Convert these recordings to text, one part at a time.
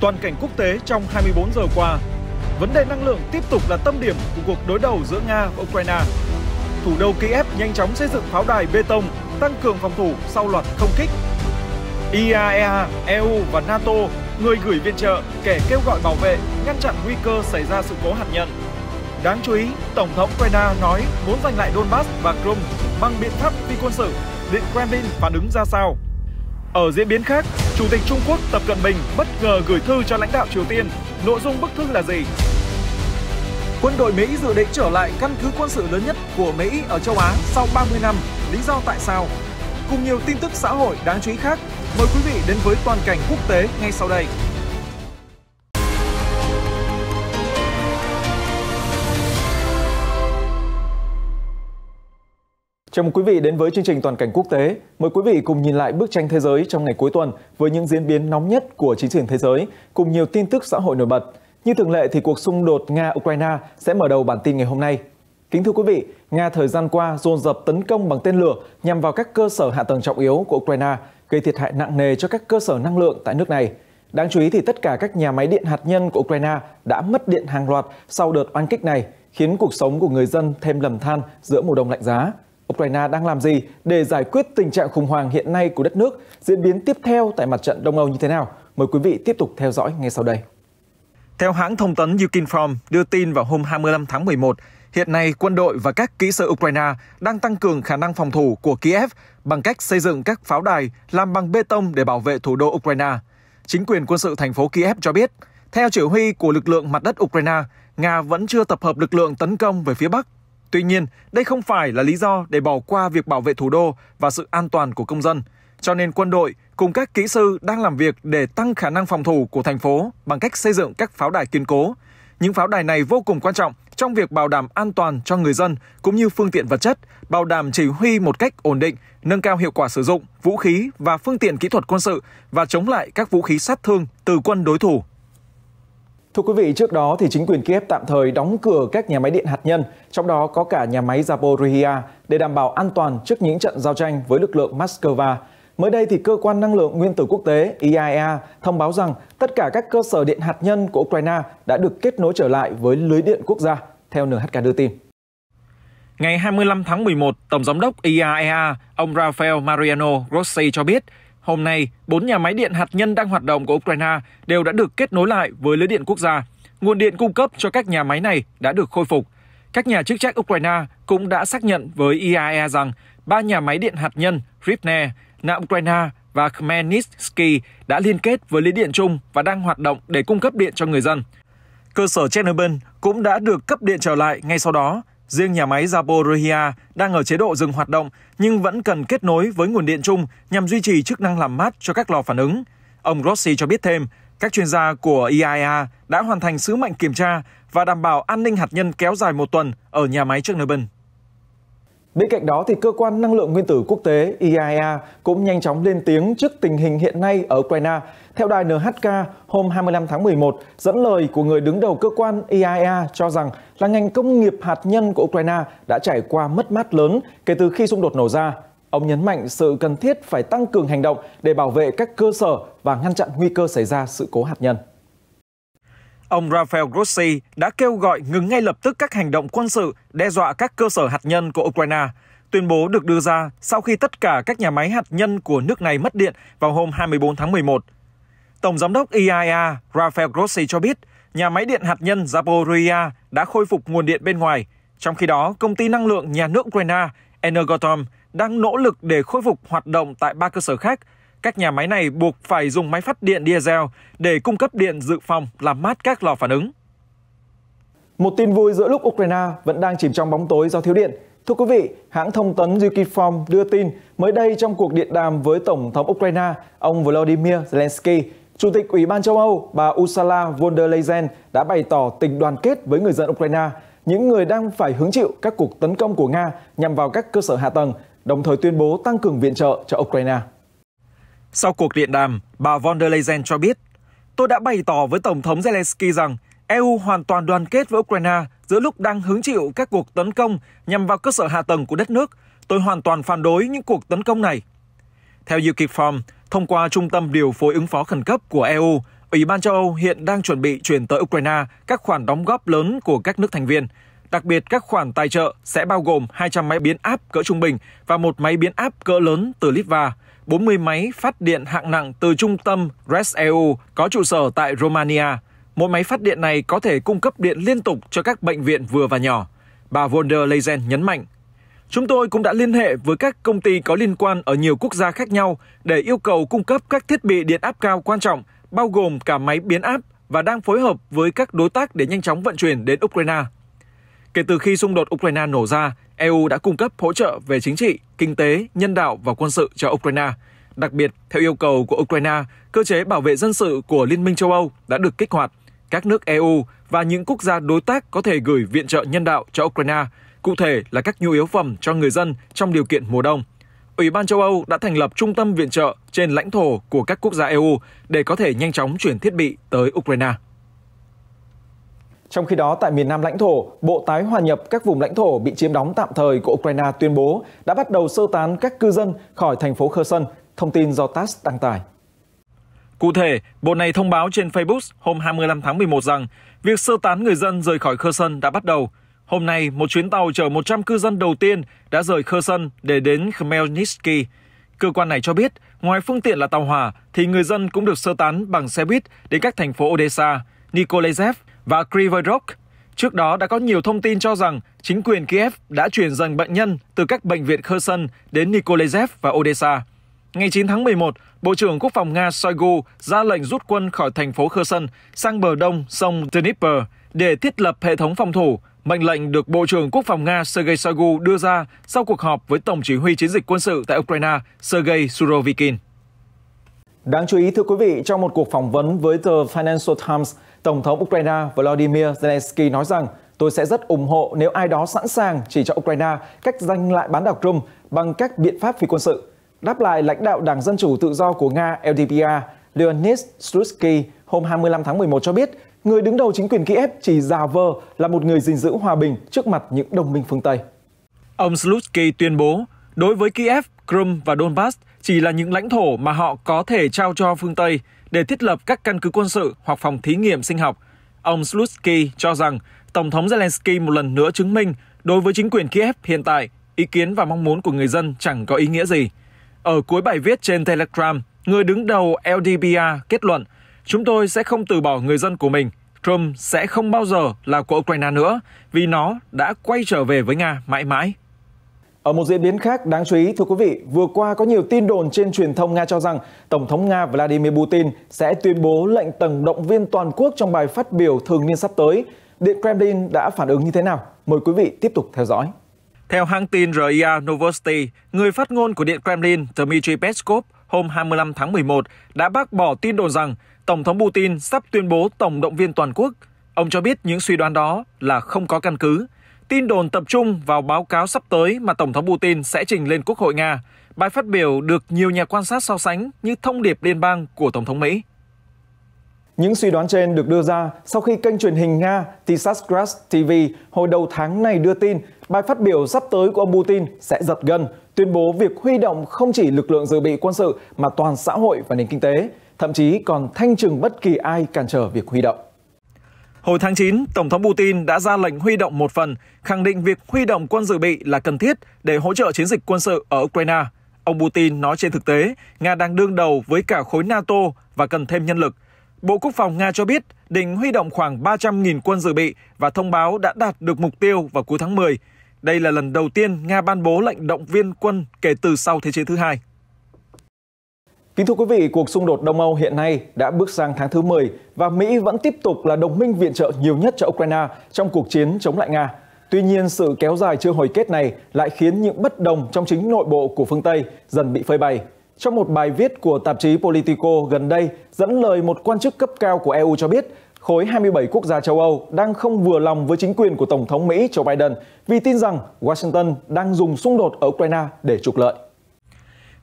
Toàn cảnh quốc tế trong 24 giờ qua, vấn đề năng lượng tiếp tục là tâm điểm của cuộc đối đầu giữa Nga và Ukraine. Thủ đô Kiev nhanh chóng xây dựng pháo đài bê tông, tăng cường phòng thủ sau loạt không kích. IAEA, EU e và NATO, người gửi viện trợ, kẻ kêu gọi bảo vệ, ngăn chặn nguy cơ xảy ra sự cố hạt nhân. Đáng chú ý, Tổng thống Ukraine nói muốn giành lại Donbass và Crimea bằng biện pháp phi quân sự. Điện Kremlin phản ứng ra sao? Ở diễn biến khác, Chủ tịch Trung Quốc Tập Cận Bình bất ngờ gửi thư cho lãnh đạo Triều Tiên. Nội dung bức thư là gì? Quân đội Mỹ dự định trở lại căn cứ quân sự lớn nhất của Mỹ ở châu Á sau 30 năm. Lý do tại sao? Cùng nhiều tin tức xã hội đáng chú ý khác, mời quý vị đến với toàn cảnh quốc tế ngay sau đây. Chào mừng quý vị đến với chương trình Toàn cảnh quốc tế. Mời quý vị cùng nhìn lại bức tranh thế giới trong ngày cuối tuần với những diễn biến nóng nhất của chính trường thế giới cùng nhiều tin tức xã hội nổi bật. Như thường lệ thì cuộc xung đột Nga-Ukraine sẽ mở đầu bản tin ngày hôm nay. Kính thưa quý vị, Nga thời gian qua dồn dập tấn công bằng tên lửa nhằm vào các cơ sở hạ tầng trọng yếu của Ukraine, gây thiệt hại nặng nề cho các cơ sở năng lượng tại nước này. Đáng chú ý thì tất cả các nhà máy điện hạt nhân của Ukraine đã mất điện hàng loạt sau đợt oanh kích này, khiến cuộc sống của người dân thêm lầm than giữa mùa đông lạnh giá. Ukraine đang làm gì để giải quyết tình trạng khủng hoảng hiện nay của đất nước, diễn biến tiếp theo tại mặt trận Đông Âu như thế nào? Mời quý vị tiếp tục theo dõi ngay sau đây. Theo hãng thông tấn Ukinform đưa tin vào hôm 25 tháng 11, hiện nay quân đội và các kỹ sư Ukraine đang tăng cường khả năng phòng thủ của Kiev bằng cách xây dựng các pháo đài làm bằng bê tông để bảo vệ thủ đô Ukraine. Chính quyền quân sự thành phố Kiev cho biết, theo chỉ huy của lực lượng mặt đất Ukraine, Nga vẫn chưa tập hợp lực lượng tấn công về phía Bắc Tuy nhiên, đây không phải là lý do để bỏ qua việc bảo vệ thủ đô và sự an toàn của công dân. Cho nên quân đội cùng các kỹ sư đang làm việc để tăng khả năng phòng thủ của thành phố bằng cách xây dựng các pháo đài kiên cố. Những pháo đài này vô cùng quan trọng trong việc bảo đảm an toàn cho người dân cũng như phương tiện vật chất, bảo đảm chỉ huy một cách ổn định, nâng cao hiệu quả sử dụng vũ khí và phương tiện kỹ thuật quân sự và chống lại các vũ khí sát thương từ quân đối thủ. Thưa quý vị, trước đó thì chính quyền Kiev tạm thời đóng cửa các nhà máy điện hạt nhân, trong đó có cả nhà máy Zaporizhia để đảm bảo an toàn trước những trận giao tranh với lực lượng Moscow. Mới đây thì cơ quan năng lượng nguyên tử quốc tế e IAEA thông báo rằng tất cả các cơ sở điện hạt nhân của Ukraine đã được kết nối trở lại với lưới điện quốc gia, theo NHK đưa tin. Ngày 25 tháng 11, Tổng giám đốc e IAEA, ông Rafael Mariano Grossi cho biết hôm nay, bốn nhà máy điện hạt nhân đang hoạt động của Ukraine đều đã được kết nối lại với lưới điện quốc gia. Nguồn điện cung cấp cho các nhà máy này đã được khôi phục. Các nhà chức trách Ukraine cũng đã xác nhận với IAEA e rằng ba nhà máy điện hạt nhân Rivne, Na Ukraine và Khmelnytsky đã liên kết với lưới điện chung và đang hoạt động để cung cấp điện cho người dân. Cơ sở Chernobyl cũng đã được cấp điện trở lại ngay sau đó Riêng nhà máy Zaporizhia đang ở chế độ dừng hoạt động nhưng vẫn cần kết nối với nguồn điện chung nhằm duy trì chức năng làm mát cho các lò phản ứng. Ông Rossi cho biết thêm, các chuyên gia của e IAEA đã hoàn thành sứ mệnh kiểm tra và đảm bảo an ninh hạt nhân kéo dài một tuần ở nhà máy Chernobyl. Bên cạnh đó, thì cơ quan năng lượng nguyên tử quốc tế e IAEA cũng nhanh chóng lên tiếng trước tình hình hiện nay ở Ukraine theo đài NHK, hôm 25 tháng 11, dẫn lời của người đứng đầu cơ quan e IAEA cho rằng là ngành công nghiệp hạt nhân của Ukraine đã trải qua mất mát lớn kể từ khi xung đột nổ ra. Ông nhấn mạnh sự cần thiết phải tăng cường hành động để bảo vệ các cơ sở và ngăn chặn nguy cơ xảy ra sự cố hạt nhân. Ông Rafael Grossi đã kêu gọi ngừng ngay lập tức các hành động quân sự đe dọa các cơ sở hạt nhân của Ukraine. Tuyên bố được đưa ra sau khi tất cả các nhà máy hạt nhân của nước này mất điện vào hôm 24 tháng 11. Tổng giám đốc e IAEA Rafael Grossi cho biết, nhà máy điện hạt nhân Zaporizhia đã khôi phục nguồn điện bên ngoài. Trong khi đó, công ty năng lượng nhà nước Ukraine Energotom đang nỗ lực để khôi phục hoạt động tại ba cơ sở khác. Các nhà máy này buộc phải dùng máy phát điện diesel để cung cấp điện dự phòng làm mát các lò phản ứng. Một tin vui giữa lúc Ukraine vẫn đang chìm trong bóng tối do thiếu điện. Thưa quý vị, hãng thông tấn Ukinform đưa tin mới đây trong cuộc điện đàm với Tổng thống Ukraine, ông Volodymyr Zelensky, Chủ tịch Ủy ban châu Âu bà Ursula von der Leyen đã bày tỏ tình đoàn kết với người dân Ukraine, những người đang phải hứng chịu các cuộc tấn công của Nga nhằm vào các cơ sở hạ tầng, đồng thời tuyên bố tăng cường viện trợ cho Ukraine. Sau cuộc điện đàm, bà von der Leyen cho biết, tôi đã bày tỏ với Tổng thống Zelensky rằng EU hoàn toàn đoàn kết với Ukraine giữa lúc đang hứng chịu các cuộc tấn công nhằm vào cơ sở hạ tầng của đất nước. Tôi hoàn toàn phản đối những cuộc tấn công này. Theo Yukiform, Thông qua Trung tâm Điều phối ứng phó khẩn cấp của EU, Ủy ban châu Âu hiện đang chuẩn bị chuyển tới Ukraine các khoản đóng góp lớn của các nước thành viên. Đặc biệt, các khoản tài trợ sẽ bao gồm 200 máy biến áp cỡ trung bình và một máy biến áp cỡ lớn từ Litva, 40 máy phát điện hạng nặng từ trung tâm RES-EU có trụ sở tại Romania. Một máy phát điện này có thể cung cấp điện liên tục cho các bệnh viện vừa và nhỏ. Bà von der Leyen nhấn mạnh, Chúng tôi cũng đã liên hệ với các công ty có liên quan ở nhiều quốc gia khác nhau để yêu cầu cung cấp các thiết bị điện áp cao quan trọng, bao gồm cả máy biến áp và đang phối hợp với các đối tác để nhanh chóng vận chuyển đến Ukraine. Kể từ khi xung đột Ukraine nổ ra, EU đã cung cấp hỗ trợ về chính trị, kinh tế, nhân đạo và quân sự cho Ukraine. Đặc biệt, theo yêu cầu của Ukraine, cơ chế bảo vệ dân sự của Liên minh châu Âu đã được kích hoạt. Các nước EU và những quốc gia đối tác có thể gửi viện trợ nhân đạo cho Ukraine – cụ thể là các nhu yếu phẩm cho người dân trong điều kiện mùa đông. Ủy ban châu Âu đã thành lập trung tâm viện trợ trên lãnh thổ của các quốc gia EU để có thể nhanh chóng chuyển thiết bị tới Ukraine. Trong khi đó, tại miền nam lãnh thổ, Bộ tái hòa nhập các vùng lãnh thổ bị chiếm đóng tạm thời của Ukraine tuyên bố đã bắt đầu sơ tán các cư dân khỏi thành phố Kherson, thông tin do TASS đăng tải. Cụ thể, bộ này thông báo trên Facebook hôm 25 tháng 11 rằng việc sơ tán người dân rời khỏi Kherson đã bắt đầu. Hôm nay, một chuyến tàu chở 100 cư dân đầu tiên đã rời Kherson để đến Khmelnytsky. Cơ quan này cho biết, ngoài phương tiện là tàu hỏa, thì người dân cũng được sơ tán bằng xe buýt đến các thành phố Odessa, Nikolaev và Kryvyi Rih. Trước đó đã có nhiều thông tin cho rằng chính quyền Kiev đã chuyển dần bệnh nhân từ các bệnh viện Kherson đến Nikolaev và Odessa. Ngày 9 tháng 11, Bộ trưởng Quốc phòng Nga Shoigu ra lệnh rút quân khỏi thành phố Kherson sang bờ đông sông Dnipro để thiết lập hệ thống phòng thủ, mệnh lệnh được Bộ trưởng Quốc phòng Nga Sergei Shoigu đưa ra sau cuộc họp với Tổng chỉ huy chiến dịch quân sự tại Ukraine Sergei Surovikin. Đáng chú ý thưa quý vị, trong một cuộc phỏng vấn với tờ Financial Times, Tổng thống Ukraine Volodymyr Zelensky nói rằng Tôi sẽ rất ủng hộ nếu ai đó sẵn sàng chỉ cho Ukraine cách giành lại bán đảo Crimea bằng các biện pháp phi quân sự. Đáp lại lãnh đạo Đảng Dân Chủ Tự do của Nga LDPR, Leonid Slutsky hôm 25 tháng 11 cho biết người đứng đầu chính quyền Kiev chỉ già vờ là một người gìn giữ hòa bình trước mặt những đồng minh phương Tây. Ông Slutsky tuyên bố, đối với Kiev, Crimea và Donbass chỉ là những lãnh thổ mà họ có thể trao cho phương Tây để thiết lập các căn cứ quân sự hoặc phòng thí nghiệm sinh học. Ông Slutsky cho rằng Tổng thống Zelensky một lần nữa chứng minh đối với chính quyền Kiev hiện tại, ý kiến và mong muốn của người dân chẳng có ý nghĩa gì. Ở cuối bài viết trên Telegram, người đứng đầu LDPR kết luận – Chúng tôi sẽ không từ bỏ người dân của mình. Trump sẽ không bao giờ là của Ukraine nữa vì nó đã quay trở về với Nga mãi mãi. Ở một diễn biến khác đáng chú ý, thưa quý vị, vừa qua có nhiều tin đồn trên truyền thông Nga cho rằng Tổng thống Nga Vladimir Putin sẽ tuyên bố lệnh tổng động viên toàn quốc trong bài phát biểu thường niên sắp tới. Điện Kremlin đã phản ứng như thế nào? Mời quý vị tiếp tục theo dõi. Theo hãng tin RIA Novosti, người phát ngôn của Điện Kremlin Dmitry Peskov hôm 25 tháng 11 đã bác bỏ tin đồn rằng Tổng thống Putin sắp tuyên bố tổng động viên toàn quốc. Ông cho biết những suy đoán đó là không có căn cứ. Tin đồn tập trung vào báo cáo sắp tới mà Tổng thống Putin sẽ trình lên Quốc hội Nga. Bài phát biểu được nhiều nhà quan sát so sánh như thông điệp liên bang của Tổng thống Mỹ. Những suy đoán trên được đưa ra sau khi kênh truyền hình Nga Tisasgras TV hồi đầu tháng này đưa tin bài phát biểu sắp tới của ông Putin sẽ giật gân, tuyên bố việc huy động không chỉ lực lượng dự bị quân sự mà toàn xã hội và nền kinh tế thậm chí còn thanh trừng bất kỳ ai cản trở việc huy động. Hồi tháng 9, Tổng thống Putin đã ra lệnh huy động một phần, khẳng định việc huy động quân dự bị là cần thiết để hỗ trợ chiến dịch quân sự ở Ukraine. Ông Putin nói trên thực tế, Nga đang đương đầu với cả khối NATO và cần thêm nhân lực. Bộ Quốc phòng Nga cho biết định huy động khoảng 300.000 quân dự bị và thông báo đã đạt được mục tiêu vào cuối tháng 10. Đây là lần đầu tiên Nga ban bố lệnh động viên quân kể từ sau Thế chiến thứ hai. Kính thưa quý vị, cuộc xung đột Đông Âu hiện nay đã bước sang tháng thứ 10 và Mỹ vẫn tiếp tục là đồng minh viện trợ nhiều nhất cho Ukraine trong cuộc chiến chống lại Nga. Tuy nhiên, sự kéo dài chưa hồi kết này lại khiến những bất đồng trong chính nội bộ của phương Tây dần bị phơi bày. Trong một bài viết của tạp chí Politico gần đây, dẫn lời một quan chức cấp cao của EU cho biết, khối 27 quốc gia châu Âu đang không vừa lòng với chính quyền của Tổng thống Mỹ Joe Biden vì tin rằng Washington đang dùng xung đột ở Ukraine để trục lợi.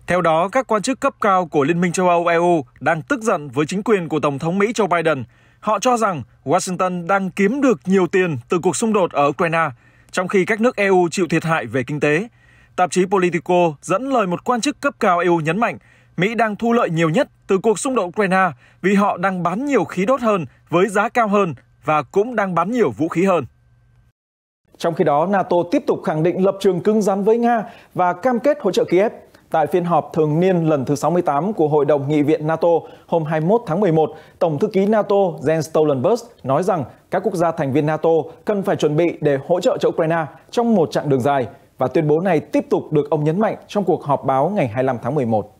Theo đó, các quan chức cấp cao của Liên minh châu Âu EU đang tức giận với chính quyền của Tổng thống Mỹ Joe Biden. Họ cho rằng Washington đang kiếm được nhiều tiền từ cuộc xung đột ở Ukraine, trong khi các nước EU chịu thiệt hại về kinh tế. Tạp chí Politico dẫn lời một quan chức cấp cao EU nhấn mạnh Mỹ đang thu lợi nhiều nhất từ cuộc xung đột Ukraine vì họ đang bán nhiều khí đốt hơn với giá cao hơn và cũng đang bán nhiều vũ khí hơn. Trong khi đó, NATO tiếp tục khẳng định lập trường cứng rắn với Nga và cam kết hỗ trợ Kiev Tại phiên họp thường niên lần thứ 68 của Hội đồng Nghị viện NATO hôm 21 tháng 11, Tổng thư ký NATO Jens Stoltenberg nói rằng các quốc gia thành viên NATO cần phải chuẩn bị để hỗ trợ cho Ukraine trong một chặng đường dài và tuyên bố này tiếp tục được ông nhấn mạnh trong cuộc họp báo ngày 25 tháng 11.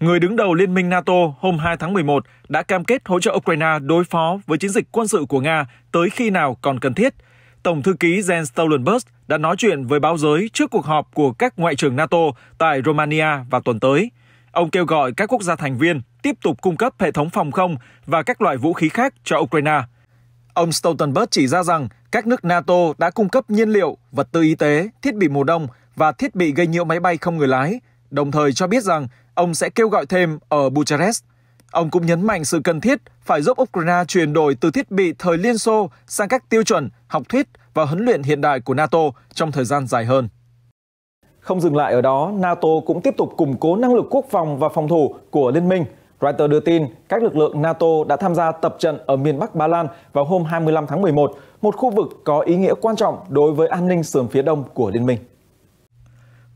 Người đứng đầu Liên minh NATO hôm 2 tháng 11 đã cam kết hỗ trợ Ukraine đối phó với chiến dịch quân sự của Nga tới khi nào còn cần thiết – Tổng thư ký Jens Stoltenberg đã nói chuyện với báo giới trước cuộc họp của các ngoại trưởng NATO tại Romania vào tuần tới. Ông kêu gọi các quốc gia thành viên tiếp tục cung cấp hệ thống phòng không và các loại vũ khí khác cho Ukraine. Ông Stoltenberg chỉ ra rằng các nước NATO đã cung cấp nhiên liệu, vật tư y tế, thiết bị mùa đông và thiết bị gây nhiễu máy bay không người lái, đồng thời cho biết rằng ông sẽ kêu gọi thêm ở Bucharest – Ông cũng nhấn mạnh sự cần thiết phải giúp Ukraine chuyển đổi từ thiết bị thời Liên Xô sang các tiêu chuẩn, học thuyết và huấn luyện hiện đại của NATO trong thời gian dài hơn. Không dừng lại ở đó, NATO cũng tiếp tục củng cố năng lực quốc phòng và phòng thủ của liên minh. Reuters đưa tin, các lực lượng NATO đã tham gia tập trận ở miền Bắc Ba Lan vào hôm 25 tháng 11, một khu vực có ý nghĩa quan trọng đối với an ninh sườn phía đông của liên minh.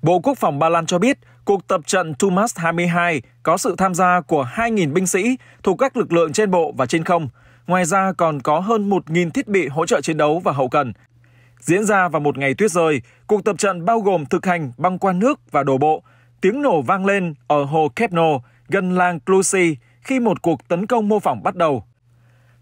Bộ Quốc phòng Ba Lan cho biết, Cuộc tập trận Tumas 22 có sự tham gia của 2.000 binh sĩ thuộc các lực lượng trên bộ và trên không. Ngoài ra còn có hơn 1.000 thiết bị hỗ trợ chiến đấu và hậu cần. Diễn ra vào một ngày tuyết rơi, cuộc tập trận bao gồm thực hành băng qua nước và đổ bộ. Tiếng nổ vang lên ở hồ Kepno, gần làng Clusi, khi một cuộc tấn công mô phỏng bắt đầu.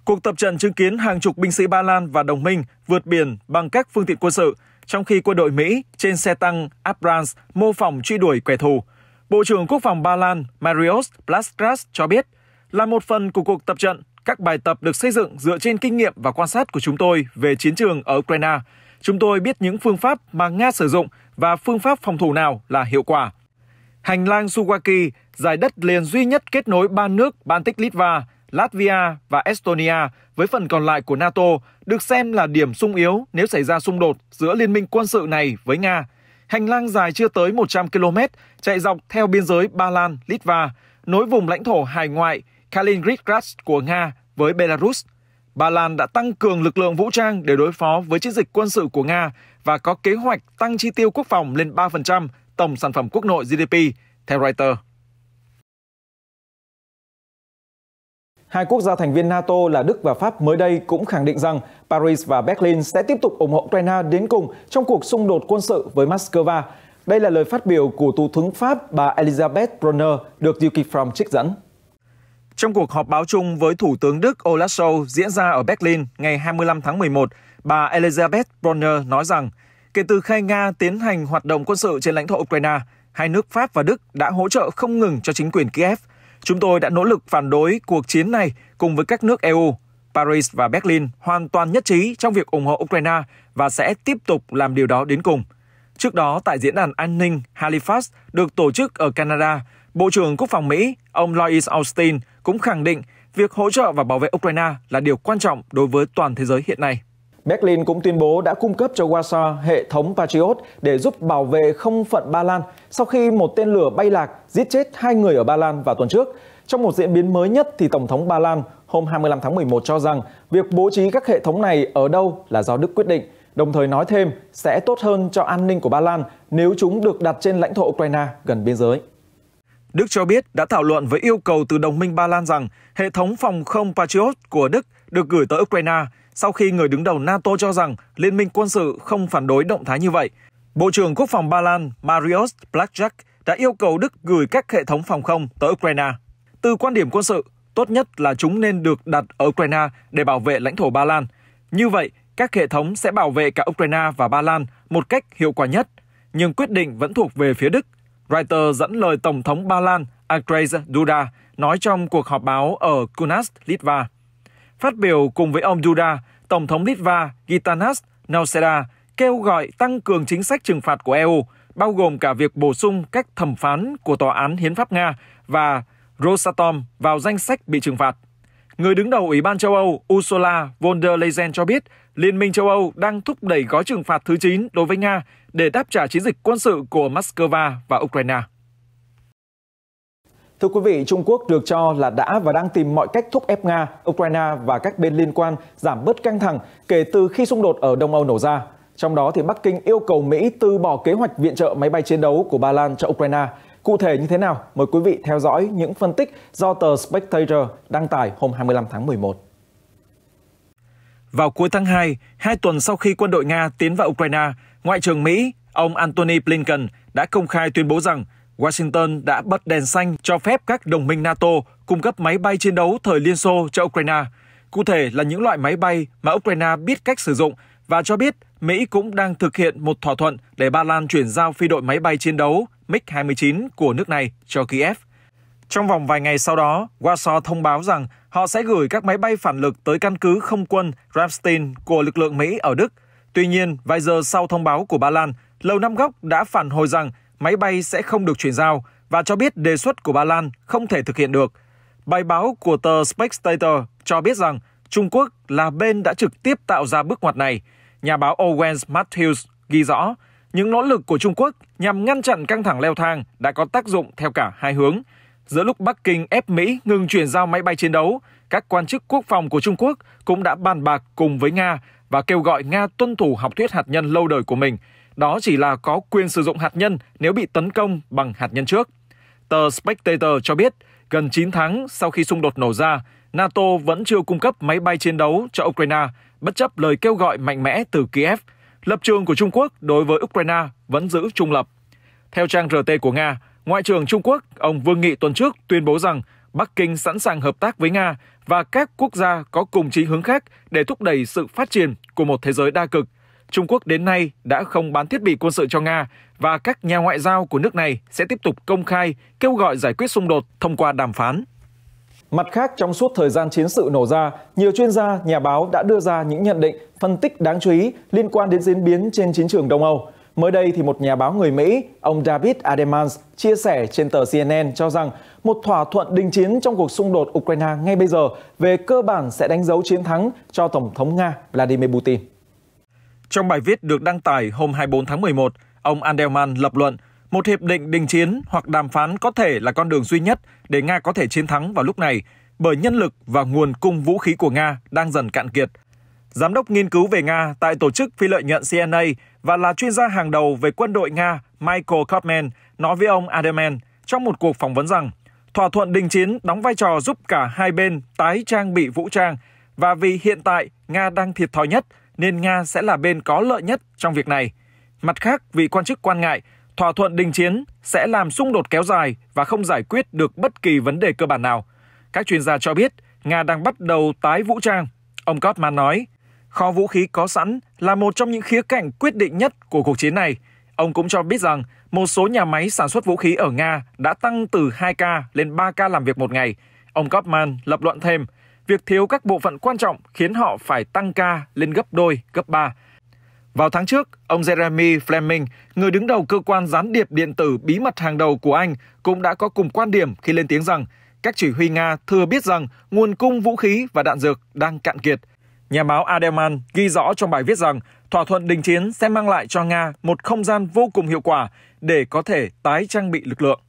Cuộc tập trận chứng kiến hàng chục binh sĩ Ba Lan và đồng minh vượt biển bằng các phương tiện quân sự – trong khi quân đội Mỹ trên xe tăng Abrams mô phỏng truy đuổi kẻ thù. Bộ trưởng Quốc phòng Ba Lan Marios Blastras cho biết, là một phần của cuộc tập trận, các bài tập được xây dựng dựa trên kinh nghiệm và quan sát của chúng tôi về chiến trường ở Ukraine. Chúng tôi biết những phương pháp mà Nga sử dụng và phương pháp phòng thủ nào là hiệu quả. Hành lang Suwaki, giải đất liền duy nhất kết nối ba nước Baltic Litva, Latvia và Estonia với phần còn lại của NATO được xem là điểm sung yếu nếu xảy ra xung đột giữa liên minh quân sự này với Nga. Hành lang dài chưa tới 100 km chạy dọc theo biên giới Ba Lan, Litva, nối vùng lãnh thổ hải ngoại Kaliningrad của Nga với Belarus. Ba Lan đã tăng cường lực lượng vũ trang để đối phó với chiến dịch quân sự của Nga và có kế hoạch tăng chi tiêu quốc phòng lên 3% tổng sản phẩm quốc nội GDP, theo Reuters. Hai quốc gia thành viên NATO là Đức và Pháp mới đây cũng khẳng định rằng Paris và Berlin sẽ tiếp tục ủng hộ Ukraine đến cùng trong cuộc xung đột quân sự với Moscow. Đây là lời phát biểu của tù tướng Pháp bà Elizabeth Brunner được Ukifrom trích dẫn. Trong cuộc họp báo chung với Thủ tướng Đức Olaf Scholz diễn ra ở Berlin ngày 25 tháng 11, bà Elizabeth Brunner nói rằng kể từ khi Nga tiến hành hoạt động quân sự trên lãnh thổ Ukraine, hai nước Pháp và Đức đã hỗ trợ không ngừng cho chính quyền Kiev – Chúng tôi đã nỗ lực phản đối cuộc chiến này cùng với các nước EU. Paris và Berlin hoàn toàn nhất trí trong việc ủng hộ Ukraine và sẽ tiếp tục làm điều đó đến cùng. Trước đó, tại Diễn đàn An ninh Halifax được tổ chức ở Canada, Bộ trưởng Quốc phòng Mỹ, ông Lloyd Austin cũng khẳng định việc hỗ trợ và bảo vệ Ukraine là điều quan trọng đối với toàn thế giới hiện nay. Berlin cũng tuyên bố đã cung cấp cho Warsaw hệ thống Patriot để giúp bảo vệ không phận Ba Lan sau khi một tên lửa bay lạc giết chết hai người ở Ba Lan vào tuần trước. Trong một diễn biến mới nhất thì Tổng thống Ba Lan hôm 25 tháng 11 cho rằng việc bố trí các hệ thống này ở đâu là do Đức quyết định, đồng thời nói thêm sẽ tốt hơn cho an ninh của Ba Lan nếu chúng được đặt trên lãnh thổ Ukraine gần biên giới. Đức cho biết đã thảo luận với yêu cầu từ đồng minh Ba Lan rằng hệ thống phòng không Patriot của Đức được gửi tới Ukraine sau khi người đứng đầu NATO cho rằng liên minh quân sự không phản đối động thái như vậy. Bộ trưởng Quốc phòng Ba Lan Mariusz Blaszczak đã yêu cầu Đức gửi các hệ thống phòng không tới Ukraine. Từ quan điểm quân sự, tốt nhất là chúng nên được đặt ở Ukraine để bảo vệ lãnh thổ Ba Lan. Như vậy, các hệ thống sẽ bảo vệ cả Ukraine và Ba Lan một cách hiệu quả nhất, nhưng quyết định vẫn thuộc về phía Đức. Reuters dẫn lời Tổng thống Ba Lan Andrzej Duda nói trong cuộc họp báo ở Kunas, Litva. Phát biểu cùng với ông Duda, Tổng thống Litva Gitanas Nauseda kêu gọi tăng cường chính sách trừng phạt của EU, bao gồm cả việc bổ sung các thẩm phán của Tòa án Hiến pháp Nga và Rosatom vào danh sách bị trừng phạt. Người đứng đầu Ủy ban châu Âu Ursula von der Leyen cho biết Liên minh châu Âu đang thúc đẩy gói trừng phạt thứ 9 đối với Nga để đáp trả chiến dịch quân sự của Moscow và Ukraine. Thưa quý vị, Trung Quốc được cho là đã và đang tìm mọi cách thúc ép Nga, Ukraine và các bên liên quan giảm bớt căng thẳng kể từ khi xung đột ở Đông Âu nổ ra. Trong đó thì Bắc Kinh yêu cầu Mỹ từ bỏ kế hoạch viện trợ máy bay chiến đấu của Ba Lan cho Ukraine. Cụ thể như thế nào? Mời quý vị theo dõi những phân tích do tờ Spectator đăng tải hôm 25 tháng 11. Vào cuối tháng 2, hai tuần sau khi quân đội Nga tiến vào Ukraine, Ngoại trưởng Mỹ, ông Antony Blinken đã công khai tuyên bố rằng – Washington đã bật đèn xanh cho phép các đồng minh NATO cung cấp máy bay chiến đấu thời Liên Xô cho Ukraine, cụ thể là những loại máy bay mà Ukraine biết cách sử dụng và cho biết Mỹ cũng đang thực hiện một thỏa thuận để Ba Lan chuyển giao phi đội máy bay chiến đấu MiG-29 của nước này cho Kiev. Trong vòng vài ngày sau đó, Warsaw thông báo rằng họ sẽ gửi các máy bay phản lực tới căn cứ không quân Ramstein của lực lượng Mỹ ở Đức. Tuy nhiên, vài giờ sau thông báo của Ba Lan, Lầu Năm Góc đã phản hồi rằng máy bay sẽ không được chuyển giao và cho biết đề xuất của Ba Lan không thể thực hiện được. Bài báo của tờ Spectator cho biết rằng Trung Quốc là bên đã trực tiếp tạo ra bước ngoặt này. Nhà báo Owens Matthews ghi rõ, những nỗ lực của Trung Quốc nhằm ngăn chặn căng thẳng leo thang đã có tác dụng theo cả hai hướng. Giữa lúc Bắc Kinh ép Mỹ ngừng chuyển giao máy bay chiến đấu, các quan chức quốc phòng của Trung Quốc cũng đã bàn bạc cùng với Nga và kêu gọi Nga tuân thủ học thuyết hạt nhân lâu đời của mình – đó chỉ là có quyền sử dụng hạt nhân nếu bị tấn công bằng hạt nhân trước. Tờ Spectator cho biết, gần 9 tháng sau khi xung đột nổ ra, NATO vẫn chưa cung cấp máy bay chiến đấu cho Ukraine, bất chấp lời kêu gọi mạnh mẽ từ Kiev. Lập trường của Trung Quốc đối với Ukraine vẫn giữ trung lập. Theo trang RT của Nga, Ngoại trưởng Trung Quốc ông Vương Nghị tuần trước tuyên bố rằng Bắc Kinh sẵn sàng hợp tác với Nga và các quốc gia có cùng chí hướng khác để thúc đẩy sự phát triển của một thế giới đa cực Trung Quốc đến nay đã không bán thiết bị quân sự cho Nga và các nhà ngoại giao của nước này sẽ tiếp tục công khai kêu gọi giải quyết xung đột thông qua đàm phán. Mặt khác, trong suốt thời gian chiến sự nổ ra, nhiều chuyên gia, nhà báo đã đưa ra những nhận định, phân tích đáng chú ý liên quan đến diễn biến trên chiến trường Đông Âu. Mới đây thì một nhà báo người Mỹ, ông David Ademans chia sẻ trên tờ CNN cho rằng một thỏa thuận đình chiến trong cuộc xung đột Ukraine ngay bây giờ về cơ bản sẽ đánh dấu chiến thắng cho Tổng thống Nga Vladimir Putin. Trong bài viết được đăng tải hôm 24 tháng 11, ông Andelman lập luận một hiệp định đình chiến hoặc đàm phán có thể là con đường duy nhất để Nga có thể chiến thắng vào lúc này, bởi nhân lực và nguồn cung vũ khí của Nga đang dần cạn kiệt. Giám đốc nghiên cứu về Nga tại tổ chức phi lợi nhuận CNA và là chuyên gia hàng đầu về quân đội Nga Michael Kaufman nói với ông Adelman trong một cuộc phỏng vấn rằng thỏa thuận đình chiến đóng vai trò giúp cả hai bên tái trang bị vũ trang và vì hiện tại Nga đang thiệt thòi nhất – nên Nga sẽ là bên có lợi nhất trong việc này. Mặt khác, vị quan chức quan ngại thỏa thuận đình chiến sẽ làm xung đột kéo dài và không giải quyết được bất kỳ vấn đề cơ bản nào. Các chuyên gia cho biết Nga đang bắt đầu tái vũ trang. Ông Kottman nói, kho vũ khí có sẵn là một trong những khía cạnh quyết định nhất của cuộc chiến này. Ông cũng cho biết rằng một số nhà máy sản xuất vũ khí ở Nga đã tăng từ 2 ca lên 3 ca làm việc một ngày. Ông Koppman lập luận thêm – Việc thiếu các bộ phận quan trọng khiến họ phải tăng ca lên gấp đôi, gấp ba. Vào tháng trước, ông Jeremy Fleming, người đứng đầu cơ quan gián điệp điện tử bí mật hàng đầu của Anh, cũng đã có cùng quan điểm khi lên tiếng rằng các chỉ huy Nga thừa biết rằng nguồn cung vũ khí và đạn dược đang cạn kiệt. Nhà báo Adelman ghi rõ trong bài viết rằng thỏa thuận đình chiến sẽ mang lại cho Nga một không gian vô cùng hiệu quả để có thể tái trang bị lực lượng.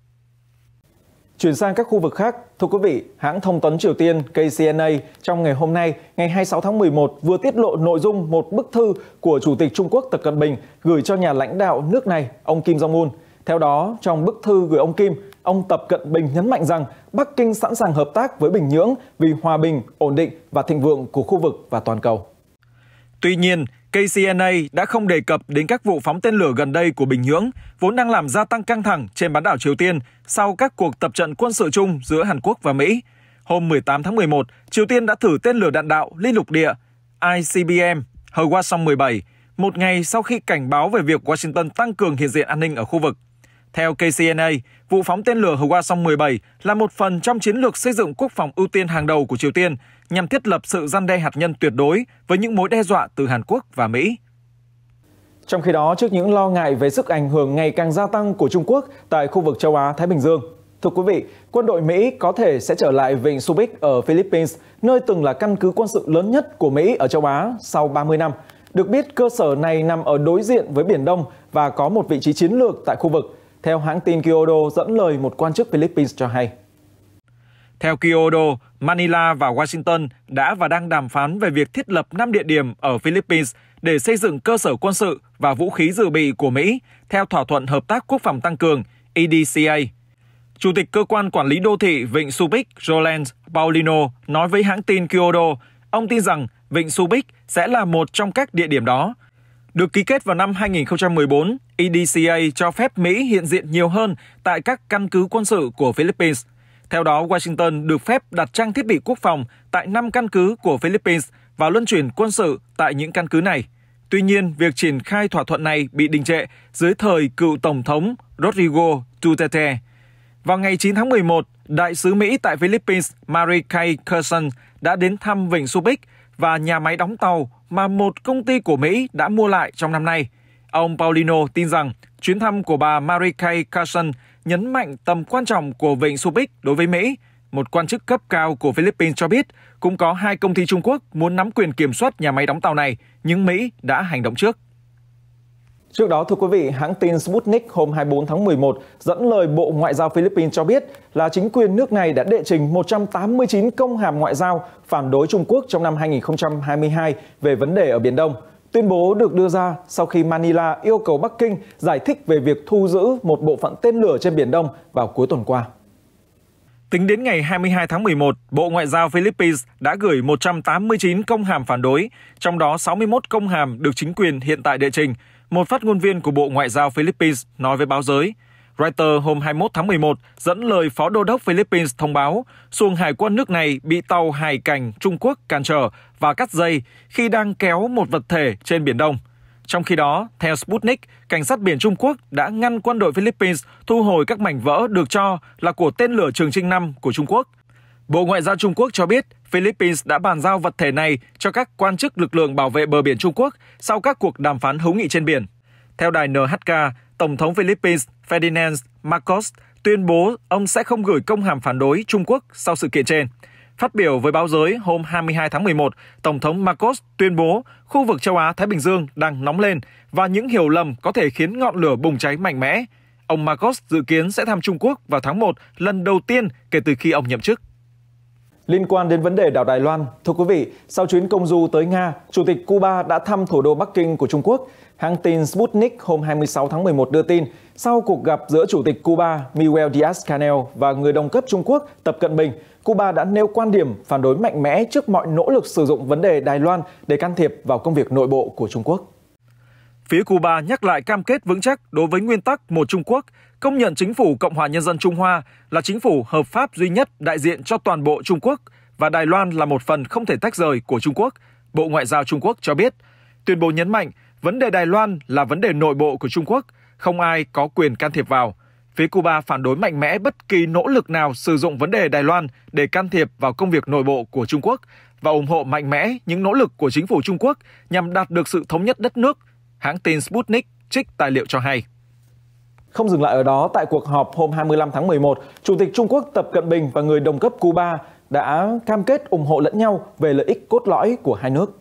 Chuyển sang các khu vực khác, thưa quý vị, hãng thông tấn Triều Tiên KCNA trong ngày hôm nay, ngày 26 tháng 11 vừa tiết lộ nội dung một bức thư của Chủ tịch Trung Quốc Tập Cận Bình gửi cho nhà lãnh đạo nước này, ông Kim Jong-un. Theo đó, trong bức thư gửi ông Kim, ông Tập Cận Bình nhấn mạnh rằng Bắc Kinh sẵn sàng hợp tác với Bình Nhưỡng vì hòa bình, ổn định và thịnh vượng của khu vực và toàn cầu. Tuy nhiên, KCNA đã không đề cập đến các vụ phóng tên lửa gần đây của Bình Nhưỡng, vốn đang làm gia tăng căng thẳng trên bán đảo Triều Tiên sau các cuộc tập trận quân sự chung giữa Hàn Quốc và Mỹ. Hôm 18 tháng 11, Triều Tiên đã thử tên lửa đạn đạo liên lục địa ICBM Hwasong-17, một ngày sau khi cảnh báo về việc Washington tăng cường hiện diện an ninh ở khu vực. Theo KCNA, vụ phóng tên lửa Hwasong-17 là một phần trong chiến lược xây dựng quốc phòng ưu tiên hàng đầu của Triều Tiên – nhằm thiết lập sự gian đe hạt nhân tuyệt đối với những mối đe dọa từ Hàn Quốc và Mỹ. Trong khi đó, trước những lo ngại về sức ảnh hưởng ngày càng gia tăng của Trung Quốc tại khu vực châu Á-Thái Bình Dương, Thưa quý vị, quân đội Mỹ có thể sẽ trở lại vịnh Subic ở Philippines, nơi từng là căn cứ quân sự lớn nhất của Mỹ ở châu Á sau 30 năm. Được biết, cơ sở này nằm ở đối diện với Biển Đông và có một vị trí chiến lược tại khu vực, theo hãng tin Kyodo dẫn lời một quan chức Philippines cho hay. Theo Kyodo, Manila và Washington đã và đang đàm phán về việc thiết lập 5 địa điểm ở Philippines để xây dựng cơ sở quân sự và vũ khí dự bị của Mỹ theo thỏa thuận hợp tác quốc phòng tăng cường EDCA. Chủ tịch cơ quan quản lý đô thị Vịnh Subic Roland Paulino nói với hãng tin Kyodo, ông tin rằng Vịnh Subic sẽ là một trong các địa điểm đó. Được ký kết vào năm 2014, EDCA cho phép Mỹ hiện diện nhiều hơn tại các căn cứ quân sự của Philippines – theo đó, Washington được phép đặt trang thiết bị quốc phòng tại 5 căn cứ của Philippines và luân chuyển quân sự tại những căn cứ này. Tuy nhiên, việc triển khai thỏa thuận này bị đình trệ dưới thời cựu Tổng thống Rodrigo Duterte. Vào ngày 9 tháng 11, Đại sứ Mỹ tại Philippines Mary Kay Carson đã đến thăm Vịnh Subic và nhà máy đóng tàu mà một công ty của Mỹ đã mua lại trong năm nay. Ông Paulino tin rằng chuyến thăm của bà Mary Kay Carson – nhấn mạnh tầm quan trọng của vịnh Subic đối với Mỹ. Một quan chức cấp cao của Philippines cho biết cũng có hai công ty Trung Quốc muốn nắm quyền kiểm soát nhà máy đóng tàu này, nhưng Mỹ đã hành động trước. Trước đó, thưa quý vị, hãng tin Sputnik hôm 24 tháng 11 dẫn lời Bộ Ngoại giao Philippines cho biết là chính quyền nước này đã đệ trình 189 công hàm ngoại giao phản đối Trung Quốc trong năm 2022 về vấn đề ở Biển Đông. Tuyên bố được đưa ra sau khi Manila yêu cầu Bắc Kinh giải thích về việc thu giữ một bộ phận tên lửa trên Biển Đông vào cuối tuần qua. Tính đến ngày 22 tháng 11, Bộ Ngoại giao Philippines đã gửi 189 công hàm phản đối, trong đó 61 công hàm được chính quyền hiện tại đệ trình, một phát ngôn viên của Bộ Ngoại giao Philippines nói với báo giới – Reuters hôm 21 tháng 11 dẫn lời Phó Đô đốc Philippines thông báo xuồng hải quân nước này bị tàu hải cảnh Trung Quốc cản trở và cắt dây khi đang kéo một vật thể trên Biển Đông. Trong khi đó, theo Sputnik, cảnh sát biển Trung Quốc đã ngăn quân đội Philippines thu hồi các mảnh vỡ được cho là của tên lửa Trường Trinh 5 của Trung Quốc. Bộ Ngoại giao Trung Quốc cho biết Philippines đã bàn giao vật thể này cho các quan chức lực lượng bảo vệ bờ biển Trung Quốc sau các cuộc đàm phán hữu nghị trên biển. Theo đài NHK, Tổng thống Philippines Ferdinand Marcos tuyên bố ông sẽ không gửi công hàm phản đối Trung Quốc sau sự kiện trên. Phát biểu với báo giới hôm 22 tháng 11, Tổng thống Marcos tuyên bố khu vực châu Á-Thái Bình Dương đang nóng lên và những hiểu lầm có thể khiến ngọn lửa bùng cháy mạnh mẽ. Ông Marcos dự kiến sẽ thăm Trung Quốc vào tháng 1 lần đầu tiên kể từ khi ông nhậm chức. Liên quan đến vấn đề đảo Đài Loan, thưa quý vị, sau chuyến công du tới Nga, Chủ tịch Cuba đã thăm thủ đô Bắc Kinh của Trung Quốc. Hãng tin Sputnik hôm 26 tháng 11 đưa tin, sau cuộc gặp giữa Chủ tịch Cuba Miguel Diaz-Canel và người đồng cấp Trung Quốc Tập Cận Bình, Cuba đã nêu quan điểm phản đối mạnh mẽ trước mọi nỗ lực sử dụng vấn đề Đài Loan để can thiệp vào công việc nội bộ của Trung Quốc. Phía Cuba nhắc lại cam kết vững chắc đối với nguyên tắc một Trung Quốc, công nhận chính phủ Cộng hòa Nhân dân Trung Hoa là chính phủ hợp pháp duy nhất đại diện cho toàn bộ Trung Quốc và Đài Loan là một phần không thể tách rời của Trung Quốc, Bộ Ngoại giao Trung Quốc cho biết. Tuyên bố nhấn mạnh Vấn đề Đài Loan là vấn đề nội bộ của Trung Quốc, không ai có quyền can thiệp vào. Phía Cuba phản đối mạnh mẽ bất kỳ nỗ lực nào sử dụng vấn đề Đài Loan để can thiệp vào công việc nội bộ của Trung Quốc và ủng hộ mạnh mẽ những nỗ lực của chính phủ Trung Quốc nhằm đạt được sự thống nhất đất nước, hãng tin Sputnik trích tài liệu cho hay. Không dừng lại ở đó, tại cuộc họp hôm 25 tháng 11, Chủ tịch Trung Quốc Tập Cận Bình và người đồng cấp Cuba đã cam kết ủng hộ lẫn nhau về lợi ích cốt lõi của hai nước.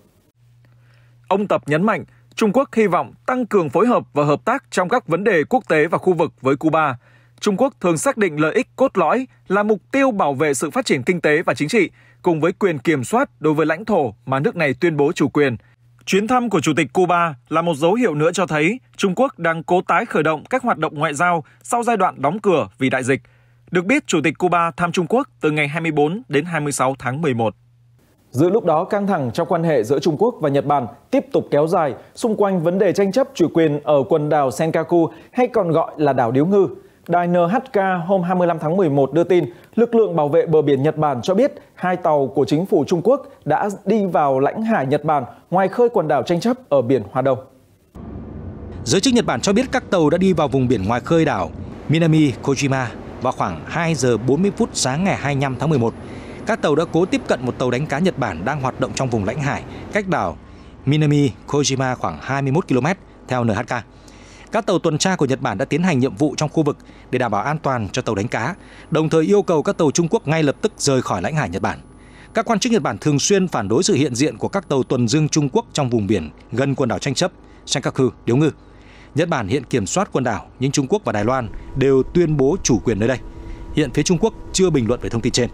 Ông Tập nhấn mạnh, Trung Quốc hy vọng tăng cường phối hợp và hợp tác trong các vấn đề quốc tế và khu vực với Cuba. Trung Quốc thường xác định lợi ích cốt lõi là mục tiêu bảo vệ sự phát triển kinh tế và chính trị, cùng với quyền kiểm soát đối với lãnh thổ mà nước này tuyên bố chủ quyền. Chuyến thăm của Chủ tịch Cuba là một dấu hiệu nữa cho thấy Trung Quốc đang cố tái khởi động các hoạt động ngoại giao sau giai đoạn đóng cửa vì đại dịch. Được biết, Chủ tịch Cuba thăm Trung Quốc từ ngày 24 đến 26 tháng 11. Giữa lúc đó, căng thẳng trong quan hệ giữa Trung Quốc và Nhật Bản tiếp tục kéo dài xung quanh vấn đề tranh chấp chủ quyền ở quần đảo Senkaku hay còn gọi là đảo Điếu Ngư. Đài NHK hôm 25 tháng 11 đưa tin, lực lượng bảo vệ bờ biển Nhật Bản cho biết hai tàu của chính phủ Trung Quốc đã đi vào lãnh hải Nhật Bản ngoài khơi quần đảo tranh chấp ở biển Hoa Đông. Giới chức Nhật Bản cho biết các tàu đã đi vào vùng biển ngoài khơi đảo Minami Kojima vào khoảng 2 giờ 40 phút sáng ngày 25 tháng 11 các tàu đã cố tiếp cận một tàu đánh cá Nhật Bản đang hoạt động trong vùng lãnh hải cách đảo Minami Kojima khoảng 21 km theo NHK. Các tàu tuần tra của Nhật Bản đã tiến hành nhiệm vụ trong khu vực để đảm bảo an toàn cho tàu đánh cá, đồng thời yêu cầu các tàu Trung Quốc ngay lập tức rời khỏi lãnh hải Nhật Bản. Các quan chức Nhật Bản thường xuyên phản đối sự hiện diện của các tàu tuần dương Trung Quốc trong vùng biển gần quần đảo tranh chấp Senkaku, Điếu Ngư. Nhật Bản hiện kiểm soát quần đảo, nhưng Trung Quốc và Đài Loan đều tuyên bố chủ quyền nơi đây. Hiện phía Trung Quốc chưa bình luận về thông tin trên.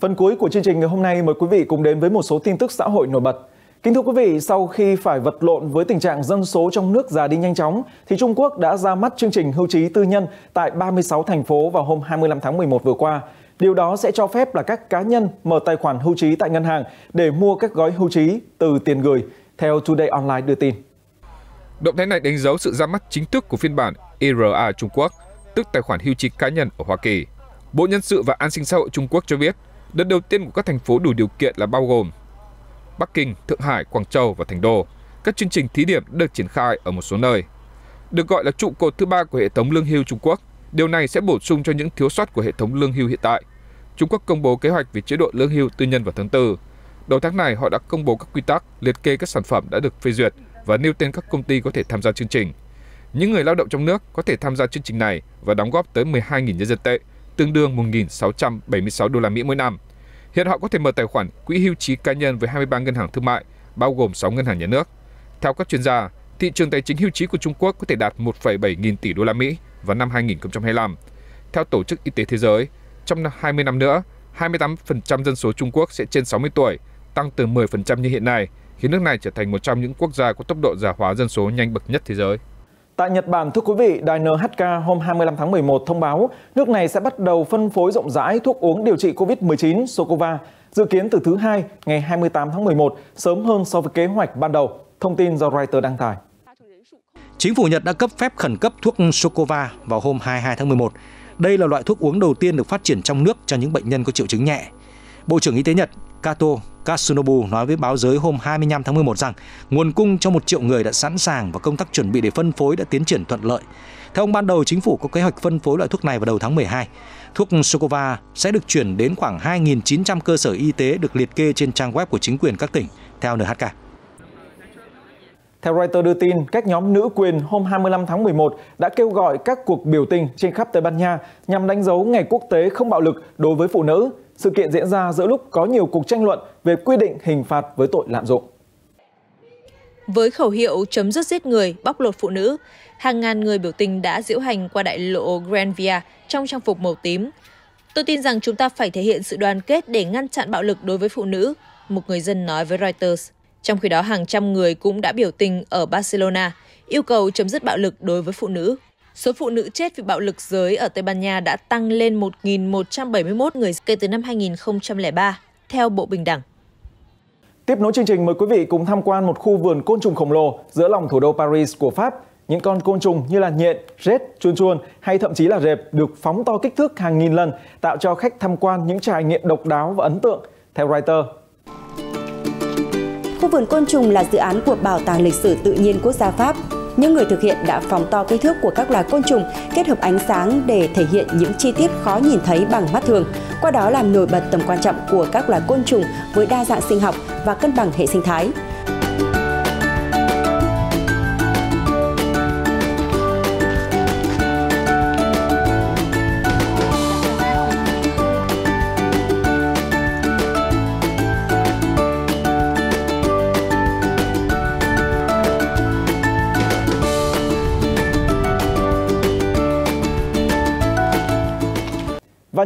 Phần cuối của chương trình ngày hôm nay mời quý vị cùng đến với một số tin tức xã hội nổi bật. Kính thưa quý vị, sau khi phải vật lộn với tình trạng dân số trong nước già đi nhanh chóng, thì Trung Quốc đã ra mắt chương trình hưu trí tư nhân tại 36 thành phố vào hôm 25 tháng 11 vừa qua. Điều đó sẽ cho phép là các cá nhân mở tài khoản hưu trí tại ngân hàng để mua các gói hưu trí từ tiền gửi, theo Today Online đưa tin. Động thái này đánh dấu sự ra mắt chính thức của phiên bản IRA Trung Quốc, tức tài khoản hưu trí cá nhân ở Hoa Kỳ. Bộ Nhân sự và An sinh xã hội Trung Quốc cho biết, Đợt đầu tiên của các thành phố đủ điều kiện là bao gồm Bắc Kinh, Thượng Hải, Quảng Châu và Thành Đô. Các chương trình thí điểm được triển khai ở một số nơi. Được gọi là trụ cột thứ ba của hệ thống lương hưu Trung Quốc, điều này sẽ bổ sung cho những thiếu sót của hệ thống lương hưu hiện tại. Trung Quốc công bố kế hoạch về chế độ lương hưu tư nhân vào tháng 4. Đầu tháng này, họ đã công bố các quy tắc, liệt kê các sản phẩm đã được phê duyệt và nêu tên các công ty có thể tham gia chương trình. Những người lao động trong nước có thể tham gia chương trình này và đóng góp tới 12.000 nhân dân tệ, tương đương 1.676 đô la Mỹ mỗi năm. Hiện họ có thể mở tài khoản quỹ hưu trí cá nhân với 23 ngân hàng thương mại, bao gồm 6 ngân hàng nhà nước. Theo các chuyên gia, thị trường tài chính hưu trí của Trung Quốc có thể đạt 1,7 nghìn tỷ đô la Mỹ vào năm 2025. Theo Tổ chức Y tế Thế giới, trong 20 năm nữa, 28% dân số Trung Quốc sẽ trên 60 tuổi, tăng từ 10% như hiện nay, khiến nước này trở thành một trong những quốc gia có tốc độ già hóa dân số nhanh bậc nhất thế giới. Tại Nhật Bản, thưa quý vị, đài NHK hôm 25 tháng 11 thông báo nước này sẽ bắt đầu phân phối rộng rãi thuốc uống điều trị COVID-19 Socova, dự kiến từ thứ Hai ngày 28 tháng 11, sớm hơn so với kế hoạch ban đầu, thông tin do Reuters đăng tải. Chính phủ Nhật đã cấp phép khẩn cấp thuốc Socova vào hôm 22 tháng 11. Đây là loại thuốc uống đầu tiên được phát triển trong nước cho những bệnh nhân có triệu chứng nhẹ. Bộ trưởng Y tế Nhật Kato Katsunobu nói với báo giới hôm 25 tháng 11 rằng nguồn cung cho một triệu người đã sẵn sàng và công tác chuẩn bị để phân phối đã tiến triển thuận lợi. Theo ông ban đầu, chính phủ có kế hoạch phân phối loại thuốc này vào đầu tháng 12. Thuốc Sokova sẽ được chuyển đến khoảng 2.900 cơ sở y tế được liệt kê trên trang web của chính quyền các tỉnh, theo NHK. Theo Reuters đưa tin, các nhóm nữ quyền hôm 25 tháng 11 đã kêu gọi các cuộc biểu tình trên khắp Tây Ban Nha nhằm đánh dấu Ngày Quốc tế không bạo lực đối với phụ nữ. Sự kiện diễn ra giữa lúc có nhiều cuộc tranh luận về quy định hình phạt với tội lạm dụng. Với khẩu hiệu chấm dứt giết người, bóc lột phụ nữ, hàng ngàn người biểu tình đã diễu hành qua đại lộ Granvia trong trang phục màu tím. Tôi tin rằng chúng ta phải thể hiện sự đoàn kết để ngăn chặn bạo lực đối với phụ nữ, một người dân nói với Reuters. Trong khi đó, hàng trăm người cũng đã biểu tình ở Barcelona, yêu cầu chấm dứt bạo lực đối với phụ nữ. Số phụ nữ chết vì bạo lực giới ở Tây Ban Nha đã tăng lên 1.171 người kể từ năm 2003, theo Bộ Bình đẳng. Tiếp nối chương trình mời quý vị cùng tham quan một khu vườn côn trùng khổng lồ giữa lòng thủ đô Paris của Pháp. Những con côn trùng như là nhện, rết, chuồn chuồn hay thậm chí là rệp được phóng to kích thước hàng nghìn lần, tạo cho khách tham quan những trải nghiệm độc đáo và ấn tượng. Theo Reuters, Khu vườn côn trùng là dự án của Bảo tàng lịch sử tự nhiên quốc gia Pháp những người thực hiện đã phóng to kích thước của các loài côn trùng, kết hợp ánh sáng để thể hiện những chi tiết khó nhìn thấy bằng mắt thường, qua đó làm nổi bật tầm quan trọng của các loài côn trùng với đa dạng sinh học và cân bằng hệ sinh thái.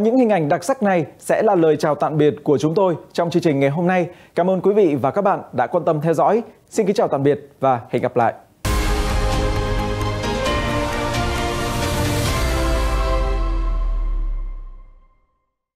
những hình ảnh đặc sắc này sẽ là lời chào tạm biệt của chúng tôi trong chương trình ngày hôm nay. Cảm ơn quý vị và các bạn đã quan tâm theo dõi. Xin kính chào tạm biệt và hẹn gặp lại.